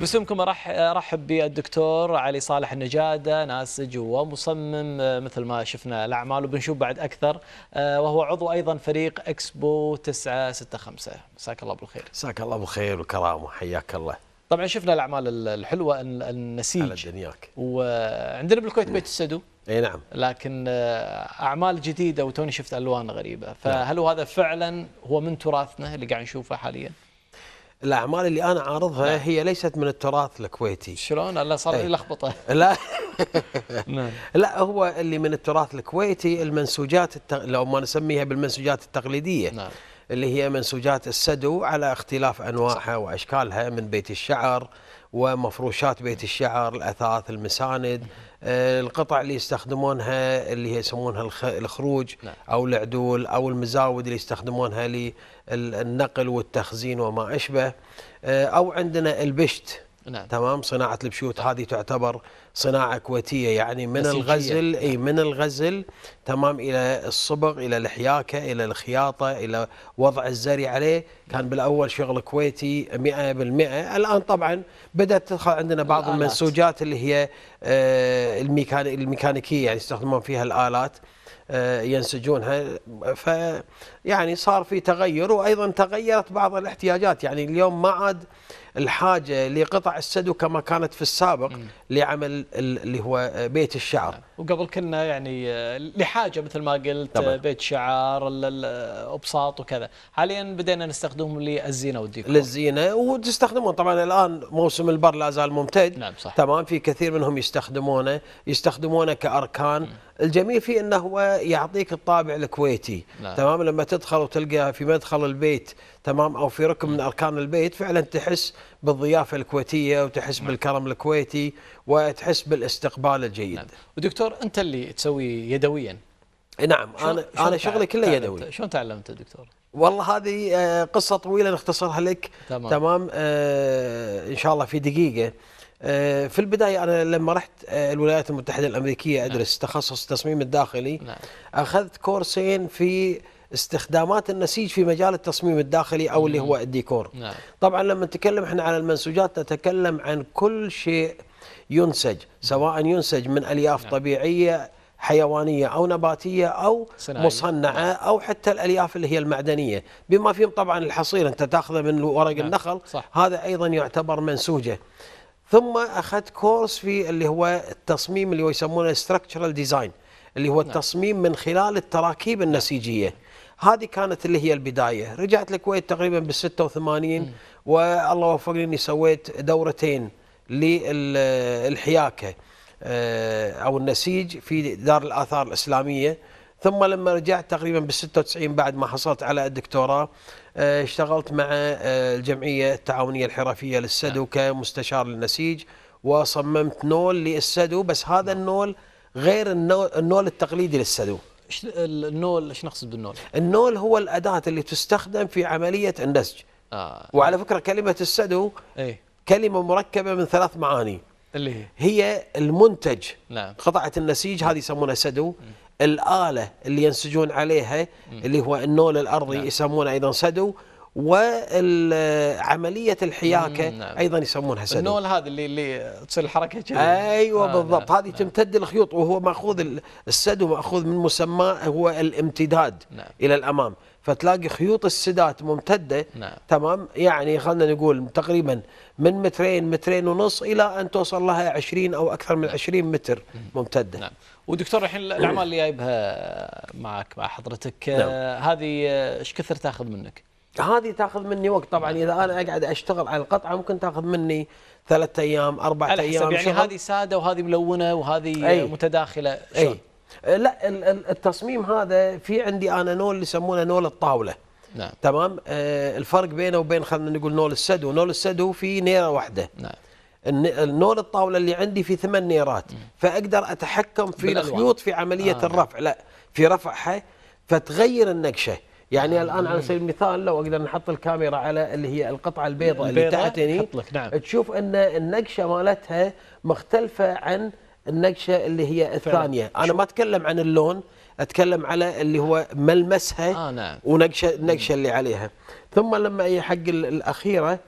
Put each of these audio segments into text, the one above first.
باسمكم راح ارحب بالدكتور علي صالح النجاده ناسج ومصمم آه، مثل ما شفنا الاعمال وبنشوف بعد اكثر آه، وهو عضو ايضا فريق اكسبو 965 مساك الله بالخير مساك الله بالخير والكرامه حياك الله طبعا شفنا الاعمال الحلوه النسيج على دنياك وعندنا بالكويت بيت السدو اي نعم لكن آه، اعمال جديده وتوني شفت الوان غريبه نعم. فهل هذا فعلا هو من تراثنا اللي قاعد نشوفه حاليا؟ الاعمال اللي انا عارضها لا. نعم. هي ليست من التراث الكويتي شلون الا صار لي إيه. لخبطه لا نعم. لا هو اللي من التراث الكويتي المنسوجات التق... لو ما نسميها بالمنسوجات التقليديه نعم. اللي هي منسوجات السدو على اختلاف انواعها واشكالها من بيت الشعر ومفروشات بيت الشعر الاثاث المساند آه، القطع اللي يستخدمونها اللي هي يسمونها الخروج نعم. او العدول او المزاود اللي يستخدمونها للنقل والتخزين وما اشبه آه، او عندنا البشت نعم. تمام صناعه البشوت هذه تعتبر صناعة كويتية يعني من الغزل نعم. أي من الغزل تمام إلى الصبغ إلى الحياكة إلى الخياطة إلى وضع الزري عليه كان نعم. بالأول شغل كويتي 100% الآن طبعا بدأت تدخل عندنا بعض الآلات. المنسوجات اللي هي آه، الميكانيكية يعني يستخدمون فيها الآلات آه، ينسجونها ف يعني صار في تغير وايضا تغيرت بعض الاحتياجات يعني اليوم ما عاد الحاجه لقطع السدو كما كانت في السابق لعمل اللي هو بيت الشعر وقبل كنا يعني آه، لحاجه مثل ما قلت آه، طبعا. بيت شعار الابساط آه، وكذا حاليا بدينا نستخدمهم للزينه والديكور للزينه وتستخدمون طبعا الان موسم البر لا زال ممتد نعم صح. تمام في كثير منهم يستخدمونه يستخدمونه كاركان م. الجميل فيه انه هو يعطيك الطابع الكويتي نعم. تمام لما تدخل وتلقى في مدخل البيت تمام او في ركن من اركان البيت فعلا تحس بالضيافه الكويتيه وتحس نعم. بالكرم الكويتي وتحس بالاستقبال الجيد نعم. ودكتور دكتور انت اللي تسوي يدويا نعم انا انا شغلي كله يدوي شلون تعلمت دكتور والله هذه آه، قصه طويله نختصرها لك تمام, تمام آه ان شاء الله في دقيقه آه، في البدايه انا لما رحت آه، الولايات المتحده الامريكيه نعم. ادرس نعم. تخصص التصميم الداخلي نعم. اخذت كورسين في استخدامات النسيج في مجال التصميم الداخلي او اللي نعم. هو الديكور نعم. طبعا لما نتكلم احنا على المنسوجات نتكلم عن كل شيء ينسج سواء ينسج من الياف نعم. طبيعيه حيوانيه او نباتيه او صناعية. مصنعه نعم. او حتى الالياف اللي هي المعدنيه بما فيهم طبعا الحصير انت تاخذه من ورق نعم. النخل صح. هذا ايضا يعتبر منسوجه ثم اخذت كورس في اللي هو التصميم اللي هو يسمونه ستراكشرال ديزاين اللي هو نعم. التصميم من خلال التراكيب النسيجيه هذه كانت اللي هي البدايه رجعت الكويت تقريبا بال 86 والله وفقني اني سويت دورتين للحياكه آه، او النسيج في دار الاثار الاسلاميه ثم لما رجعت تقريبا بال 96 بعد ما حصلت على الدكتوراه آه، اشتغلت مع آه، الجمعيه التعاونيه الحرفيه للسدو نعم. كمستشار للنسيج وصممت نول للسدو بس هذا نعم. النول غير النول التقليدي للسدو النول ايش نقصد بالنول؟ النول هو الاداه اللي تستخدم في عمليه النسج آه. وعلى فكره كلمه السدو ايه؟ كلمة مركبة من ثلاث معاني اللي هي هي المنتج نعم. قطعة النسيج هذه يسمونها سدو م. الآلة اللي ينسجون عليها م. اللي هو النول الأرضي نعم. يسمونه أيضا سدو وعملية الحياكة نعم. أيضا يسمونها سدو النول هذا اللي اللي تصير الحركة جميل. أيوة آه بالضبط نعم. هذه نعم. تمتد الخيوط وهو مأخوذ السدو مأخوذ من مسماه هو الامتداد نعم. إلى الأمام فتلاقي خيوط السدات ممتده نعم. تمام يعني خلينا نقول تقريبا من مترين مترين ونص الى ان توصل لها 20 او اكثر من 20 متر ممتده نعم ودكتور الحين الاعمال اللي جايبها معك مع حضرتك آه، نعم. هذه آه، ايش كثر تاخذ منك؟ هذه تاخذ مني وقت طبعا اذا انا اقعد اشتغل على القطعه ممكن تاخذ مني ثلاثة ايام اربع ايام يعني هذه ساده وهذه ملونه وهذه أي. متداخله شلون؟ أه، لا التصميم هذا في عندي انا نول اللي يسمونه نول الطاوله نعم تمام آه الفرق بينه وبين خلينا نقول نول السدو نول السدو في نيره واحده نعم النول الطاوله اللي عندي في ثمان نيرات مم. فاقدر اتحكم في الخيوط في عمليه آه نعم. الرفع لا في رفعها فتغير النقشه يعني آه الان على نعم. سبيل المثال لو اقدر نحط الكاميرا على اللي هي القطعه البيضاء اللي تحتني نعم. تشوف ان النقشه مالتها مختلفه عن النقشه اللي هي الثانيه فعلا. انا ما اتكلم عن اللون اتكلم على اللي هو ملمسها آه نعم. ونقشه النقشه اللي عليها ثم لما هي حق الاخيره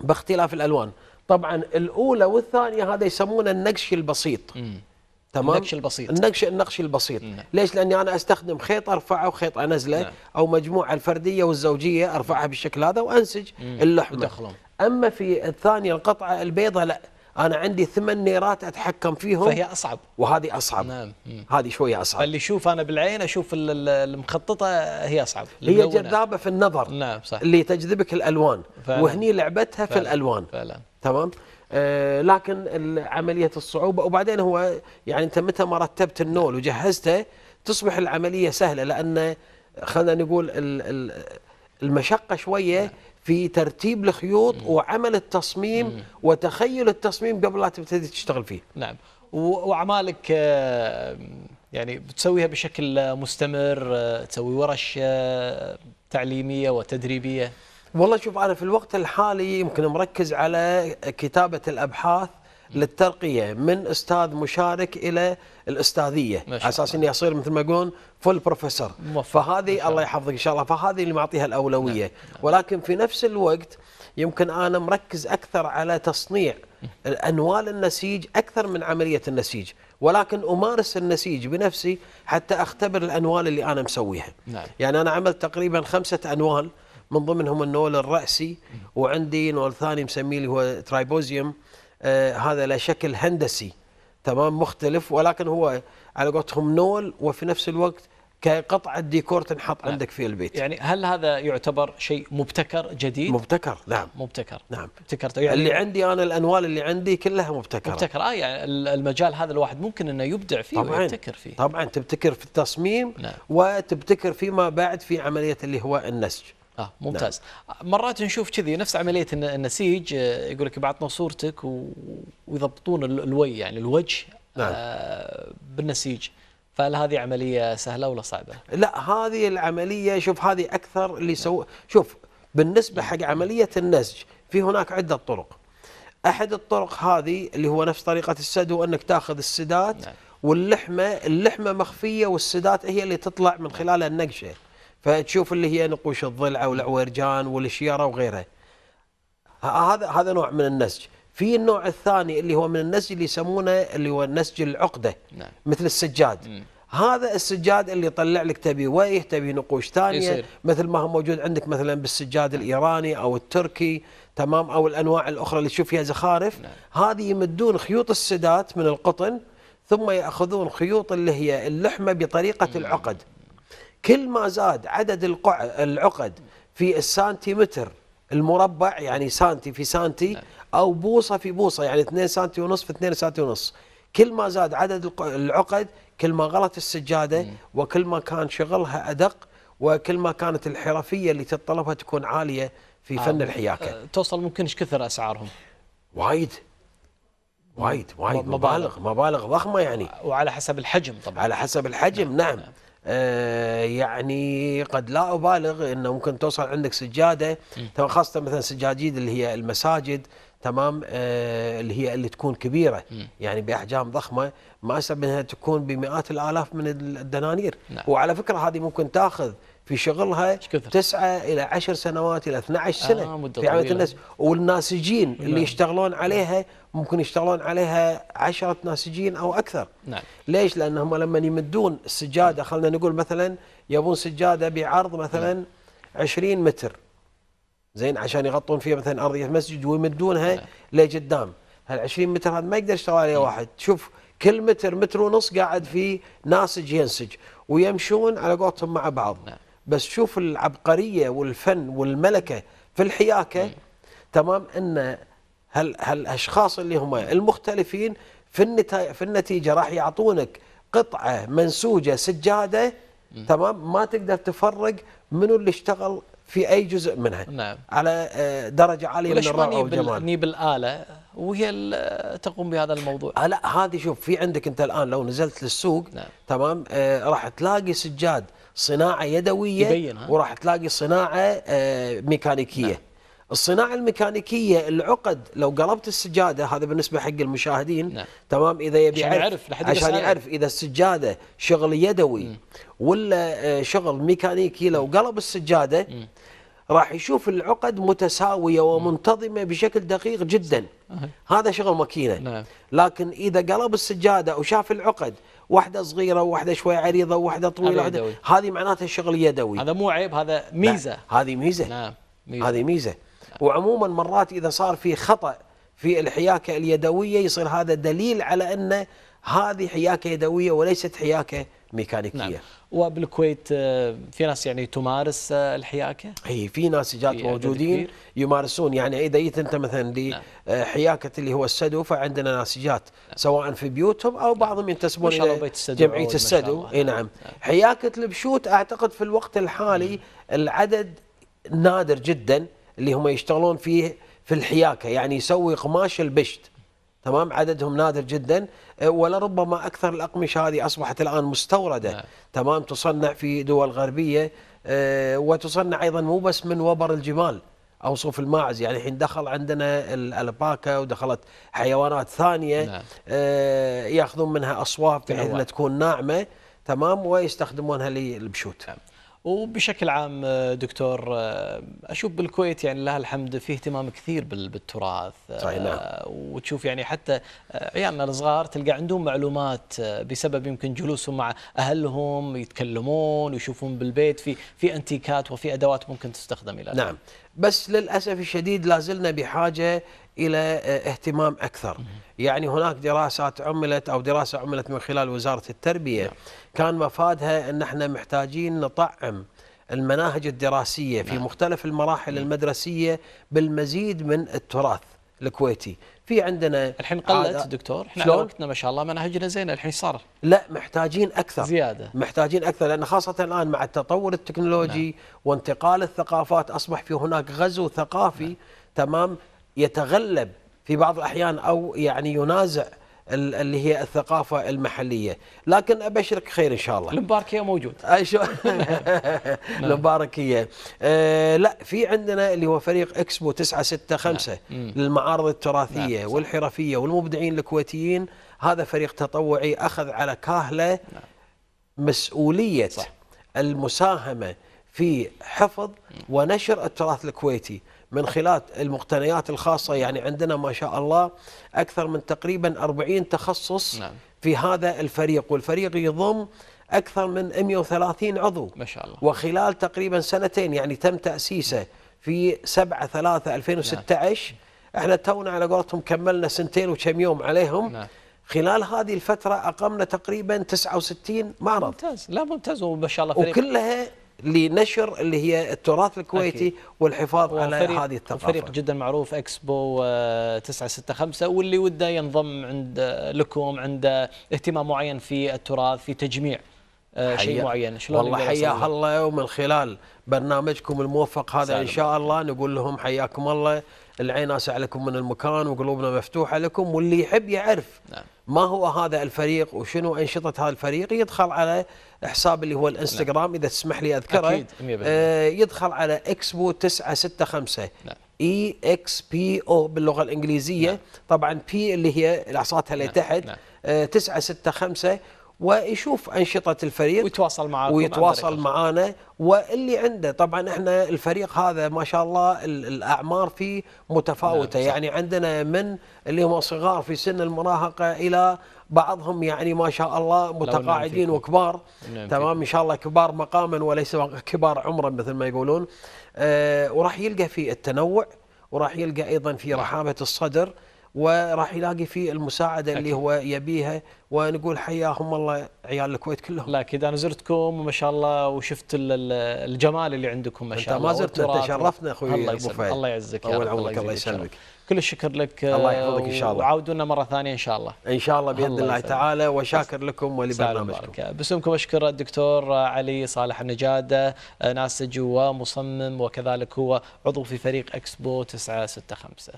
باختلاف الالوان طبعا الاولى والثانيه هذا يسمونه النقش البسيط مم. تمام النقش البسيط النقش النقش البسيط مم. ليش لاني انا استخدم خيط ارفعه وخيط انزله مم. نعم. او مجموعه الفرديه والزوجيه ارفعها بالشكل هذا وانسج اللحمه أما في الثانية القطعة البيضاء لا انا عندي ثمان نيرات اتحكم فيهم فهي اصعب وهذه اصعب نعم هذه شويه اصعب اللي يشوف انا بالعين اشوف المخططه هي اصعب هي جذابه في النظر نعم صح اللي تجذبك الالوان فعلا وهني لعبتها في الالوان فعلا تمام آه، لكن عمليه الصعوبه وبعدين هو يعني انت متى ما رتبت النول وجهزته تصبح العمليه سهله لان خلينا نقول المشقه شويه نعم. في ترتيب الخيوط وعمل التصميم مم. وتخيل التصميم قبل لا تبتدي تشتغل فيه نعم واعمالك آه، يعني بتسويها بشكل مستمر آه، تسوي ورش آه، تعليميه وتدريبيه والله شوف انا في الوقت الحالي يمكن مركز على كتابه الابحاث للترقيه من استاذ مشارك الى الاستاذيه على اساس انه يصير مثل ما يقولون فول بروفيسور فهذه الله يحفظك ان شاء الله فهذه اللي معطيها الاولويه نعم. نعم. ولكن في نفس الوقت يمكن انا مركز اكثر على تصنيع انوال النسيج اكثر من عمليه النسيج ولكن امارس النسيج بنفسي حتى اختبر الانوال اللي انا مسويها نعم. يعني انا عملت تقريبا خمسه انوال من ضمنهم النول الراسي وعندي نول ثاني مسميه اللي هو ترايبوزيوم آه، هذا له شكل هندسي تمام مختلف ولكن هو على قولتهم نول وفي نفس الوقت كقطعه ديكور تنحط نعم. عندك في البيت. يعني هل هذا يعتبر شيء مبتكر جديد؟ مبتكر نعم مبتكر نعم مبتكر طيب، يعني اللي عندي انا الانوال اللي عندي كلها مبتكره. مبتكر اه يعني المجال هذا الواحد ممكن انه يبدع فيه طبعًا ويبتكر فيه. طبعا تبتكر في التصميم نعم. وتبتكر فيما بعد في عمليه اللي هو النسج. اه نعم. ممتاز نعم. مرات نشوف كذي نفس عمليه النسيج آه، يقول لك بعطنا صورتك ويضبطون الوي يعني الوجه آه، نعم. آه بالنسيج فهل هذه عمليه سهله ولا صعبه؟ لا هذه العمليه شوف هذه اكثر اللي سو شوف بالنسبه حق عمليه النسج في هناك عده طرق احد الطرق هذه اللي هو نفس طريقه السدو انك تاخذ السدات نعم. واللحمه اللحمه مخفيه والسدات هي اللي تطلع من خلال النقشه فتشوف اللي هي نقوش الضلع والعورجان والشيره وغيرها هذا هذا نوع من النسج في النوع الثاني اللي هو من النسج اللي يسمونه اللي هو نسج العقده نعم. مثل السجاد مم. هذا السجاد اللي يطلع لك تبي ويه تبي نقوش ثانيه مثل ما هو موجود عندك مثلا بالسجاد الايراني او التركي تمام او الانواع الاخرى اللي تشوف فيها زخارف نعم. هذه يمدون خيوط السدات من القطن ثم ياخذون خيوط اللي هي اللحمه بطريقه مم. العقد كل ما زاد عدد العقد في السنتيمتر المربع يعني سنتي في سنتي نعم. او بوصه في بوصه يعني 2 سنتي ونص في 2 سنتي ونص كل ما زاد عدد العقد كل ما غلت السجاده وكل ما كان شغلها ادق وكل ما كانت الحرفيه اللي تتطلبها تكون عاليه في آه. فن آه الحياكه آه توصل ممكن ايش كثر اسعارهم وايد وايد وايد مبالغ مبالغ ضخمه يعني وعلى حسب الحجم طبعا على حسب الحجم نعم, نعم. نعم. آه، يعني قد لا ابالغ انه ممكن توصل عندك سجاده خاصه مثلا سجاجيد اللي هي المساجد تمام آه، اللي هي اللي تكون كبيره يعني باحجام ضخمه ما اسبب انها تكون بمئات الالاف من الدنانير نعم. وعلى فكره هذه ممكن تاخذ في شغلها تسعة إلى عشر سنوات إلى 12 آه، سنة آه في عملية الناس والناسجين اللي نعم. يشتغلون عليها ممكن يشتغلون عليها عشرة ناسجين أو أكثر نعم. ليش؟ لأنهم لما يمدون السجادة خلنا نقول مثلا يبون سجادة بعرض مثلا نعم. 20 متر زين عشان يغطون فيها مثلا أرضية مسجد ويمدونها نعم. لقدام هال 20 متر هذا ما يقدر يشتغل عليه نعم. واحد شوف كل متر متر ونص قاعد فيه ناسج ينسج ويمشون على قولتهم مع بعض نعم. بس شوف العبقرية والفن والملكة في الحياكة نعم. تمام أن هل هالاشخاص اللي هم المختلفين في في النتيجه راح يعطونك قطعه منسوجه سجاده تمام ما تقدر تفرق منو اللي اشتغل في اي جزء منها نعم. على آه، درجه عاليه من الروعه والجمال نيب الاله وهي تقوم بهذا الموضوع آه، لا هذه شوف في عندك انت الان لو نزلت للسوق نعم. تمام آه راح تلاقي سجاد صناعه يدويه يبين وراح تلاقي صناعه آه ميكانيكيه نعم. الصناعه الميكانيكيه العقد لو قلبت السجاده هذا بالنسبه حق المشاهدين نعم. تمام اذا يبي عشان يعرف لحد عشان يعرف اذا السجاده شغل يدوي مم. ولا آه، شغل ميكانيكي لو قلب السجاده مم. راح يشوف العقد متساوية ومنتظمة بشكل دقيق جدا هذا شغل ماكينة نعم. لكن إذا قلب السجادة وشاف العقد واحدة صغيرة وواحدة شوي عريضة وواحدة طويلة هذه معناتها شغل يدوي هذا مو عيب هذا ميزة نعم، هذه ميزة نعم. ميزة. هذه ميزة وعموما مرات اذا صار في خطا في الحياكه اليدويه يصير هذا دليل على ان هذه حياكه يدويه وليست حياكه ميكانيكيه نعم. وبالكويت آه، في ناس يعني تمارس آه، الحياكه اي في ناس جات موجودين يمارسون يعني اذا جيت انت نعم. مثلا لحياكه نعم. آه، اللي هو السدو فعندنا ناس جات نعم. سواء في بيوتهم او بعضهم ينتسبون الى جمعيه السدو اي نعم. نعم حياكه البشوت اعتقد في الوقت الحالي العدد نادر جدا اللي هم يشتغلون فيه في الحياكه يعني يسوي قماش البشت تمام عددهم نادر جدا أه، ولربما اكثر الاقمشه هذه اصبحت الان مستورده نعم. تمام تصنع في دول غربيه أه، وتصنع ايضا مو بس من وبر الجمال او صوف الماعز يعني الحين دخل عندنا الالباكا ودخلت حيوانات ثانيه نعم. أه، ياخذون منها اصواف بحيث انها تكون ناعمه تمام ويستخدمونها للبشوت نعم. وبشكل عام آه، دكتور آه، اشوف بالكويت يعني لها الحمد في اهتمام كثير بالتراث آه، صحيح نعم. وتشوف يعني حتى عيالنا الصغار تلقى عندهم معلومات بسبب يمكن جلوسهم مع اهلهم يتكلمون ويشوفون بالبيت في في انتيكات وفي ادوات ممكن تستخدم الى نعم بس للاسف الشديد لازلنا بحاجه الى آه، اهتمام اكثر يعني هناك دراسات عملت او دراسه عملت من خلال وزاره التربيه نعم. كان مفادها ان احنا محتاجين نطعم المناهج الدراسيه في نعم. مختلف المراحل نعم. المدرسيه بالمزيد من التراث الكويتي في عندنا الحين قلت دكتور احنا وقتنا ما شاء الله مناهجنا زينه الحين صار لا محتاجين اكثر زياده محتاجين اكثر لان خاصه الان مع التطور التكنولوجي نعم. وانتقال الثقافات اصبح في هناك غزو ثقافي نعم. تمام يتغلب في بعض الأحيان أو يعني ينازع اللي هي الثقافة المحلية لكن أبشرك خير إن شاء الله المباركية موجود نعم. المباركية آه لا في عندنا اللي هو فريق إكسبو 965 نعم. للمعارض التراثية نعم. والحرفية والمبدعين الكويتيين هذا فريق تطوعي أخذ على كاهله مسؤولية صح. المساهمة في حفظ ونشر التراث الكويتي من خلال المقتنيات الخاصة يعني عندنا ما شاء الله أكثر من تقريبا 40 تخصص نعم. في هذا الفريق والفريق يضم أكثر من 130 عضو ما شاء الله وخلال تقريبا سنتين يعني تم تأسيسه في 7 3 2016 نعم. احنا تونا على قولتهم كملنا سنتين وكم يوم عليهم نعم. خلال هذه الفترة أقمنا تقريبا 69 معرض ممتاز لا ممتاز وما شاء الله فريق وكلها لنشر اللي هي التراث الكويتي أكيد. والحفاظ على هذه الثقافه فريق جدا معروف اكسبو 965 آه، واللي وده ينضم عند آه، لكم عند اهتمام معين في التراث في تجميع آه، شيء معين شلون والله حياها الله ومن خلال برنامجكم الموفق هذا سالم. ان شاء الله نقول لهم حياكم الله العين اسع لكم من المكان وقلوبنا مفتوحه لكم واللي يحب يعرف نعم. ما هو هذا الفريق وشنو انشطه هذا الفريق يدخل على حساب اللي هو نعم. الانستغرام نعم. اذا تسمح لي اذكره أكيد. آه يدخل على اكسبو 965 نعم. اي اكس بي او باللغه الانجليزيه نعم. طبعا بي اللي هي العصاتها اللي نعم. تحت نعم. آه 965 ويشوف انشطه الفريق ويتواصل معاكم ويتواصل معانا واللي عنده طبعا احنا الفريق هذا ما شاء الله الاعمار فيه متفاوته نعم يعني عندنا من اللي هم صغار في سن المراهقه الى بعضهم يعني ما شاء الله متقاعدين وكبار نعم تمام ان شاء الله كبار مقاما وليس كبار عمرا مثل ما يقولون آه وراح يلقى في التنوع وراح يلقى ايضا في رحابه الصدر وراح يلاقي فيه المساعده اللي أكيد. هو يبيها ونقول حياهم الله عيال الكويت كلهم. لا اكيد انا زرتكم وما شاء الله وشفت الجمال اللي عندكم ما شاء الله. انت ما زرت انت شرفنا اخوي ابو فهد. الله يعزك يا عمرك الله, الله يسلمك. كل الشكر لك الله يحفظك ان شاء الله وعودونا مره ثانيه ان شاء الله ان شاء الله باذن الله, الله تعالى وشاكر لكم ولبرنامجكم باسمكم اشكر الدكتور علي صالح النجاده ناسج ومصمم وكذلك هو عضو في فريق اكسبو 965